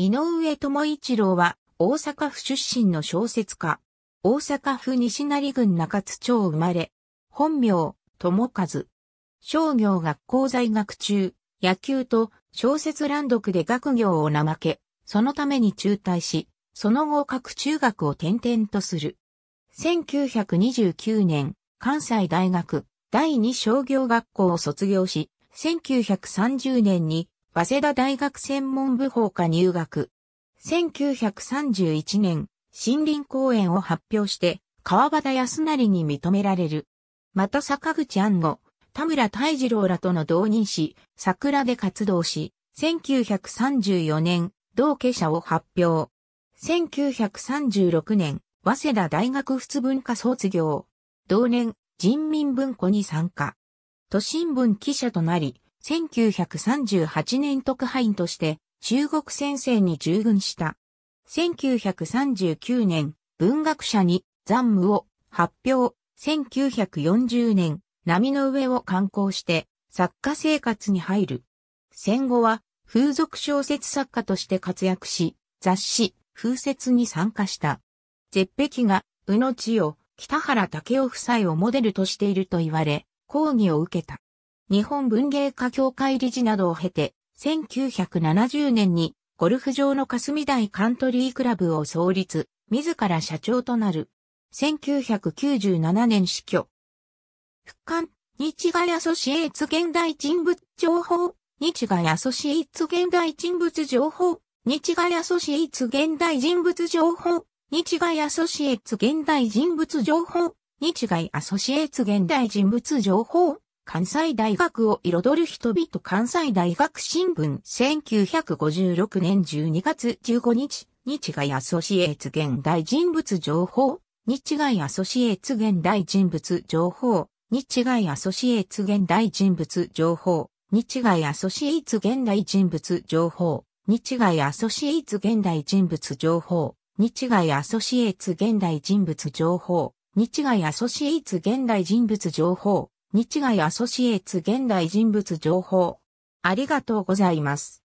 井上智一郎は大阪府出身の小説家。大阪府西成郡中津町生まれ。本名、智和。商業学校在学中、野球と小説乱読で学業を怠け、そのために中退し、その後各中学を転々とする。1929年、関西大学第二商業学校を卒業し、1930年に早稲田大学専門部法科入学。1931年、森林公園を発表して、川端康成に認められる。また坂口安吾、田村泰次郎らとの同人誌、桜で活動し、1934年、同家者を発表。1936年、早稲田大学仏文化卒業。同年、人民文庫に参加。都心文記者となり、1938年特派員として中国戦線に従軍した。1939年、文学者に残務を発表。1940年、波の上を観光して作家生活に入る。戦後は風俗小説作家として活躍し、雑誌、風説に参加した。絶壁が、宇野千代、北原武夫夫妻をモデルとしていると言われ、抗議を受けた。日本文芸家協会理事などを経て、1970年にゴルフ場の霞台カントリークラブを創立、自ら社長となる。1997年死去。復刊、日外アソシエーツ現代人物情報、日外アソシエーツ現代人物情報、日外アソシエーツ現代人物情報、日外アソシエーツ現代人物情報、日外アソシエーツ現代人物情報。関西大学を彩る人々関西大学新聞1956年12月15日、日外アソシエーツ現代人物情報、日外アソシエーツ現代人物情報、日外アソシエーツ現代人物情報、日外アソシエーツ現代人物情報、日外アソシエーツ現代人物情報、日外アソシエーツ現代人物情報、日外アソシエーツ現代人物情報、日外アソシエツ現代人物情報。ありがとうございます。